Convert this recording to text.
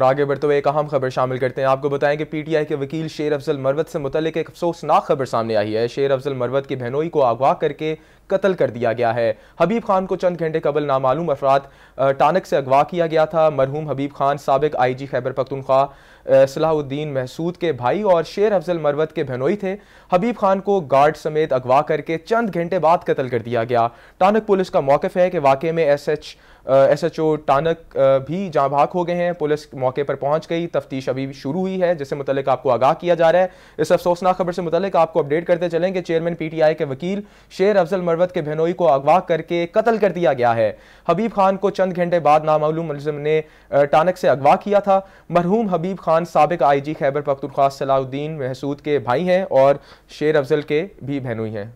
और आगे बढ़ते हुए एक अहम खबर शामिल करते हैं आपको बताएं कि पीटीआई के वकील शेर अफजल मरवत से मुतलिक एक अफसोसनाक खबर सामने आई है शेर अफजल मरवत की बहनोई को आगवा करके कत्ल कर दिया गया है हबीब खान को चंद घंटे कबल नामालूम अफराद टानक से अगवा किया गया था मरहूम हबीब खान सबक आई जी खैबर पखतनख्वा सलाहुद्दीन महसूद के भाई और शेर अफजल मरवत के भनोई थे हबीब खान को गार्ड समेत अगवा करके चंद घंटे बाद कत्ल कर दिया गया टानक पुलिस का मौकफ है कि वाकई में S H S H O टानक भी जहाँ भाग हो गए हैं पुलिस मौके पर पहुंच गई तफ्तीश अभी शुरू हुई है जिससे मुतलिक आपको आगाह किया जा रहा है इस अफसोसनाक खबर से मुतलिक आपको अपडेट करते चलेंगे चेयरमैन पी टी आई के वकील शेर अफजल पर्वत के बहनोई को अगवा करके कत्ल कर दिया गया है हबीब खान को चंद घंटे बाद नामालूम मुलिम ने टानक से अगवा किया था मरहूम हबीब खान सबक आई जी खैबर पख्तुलख्वा सलाउद्दीन महसूद के भाई हैं और शेर अफजल के भी बहनोई हैं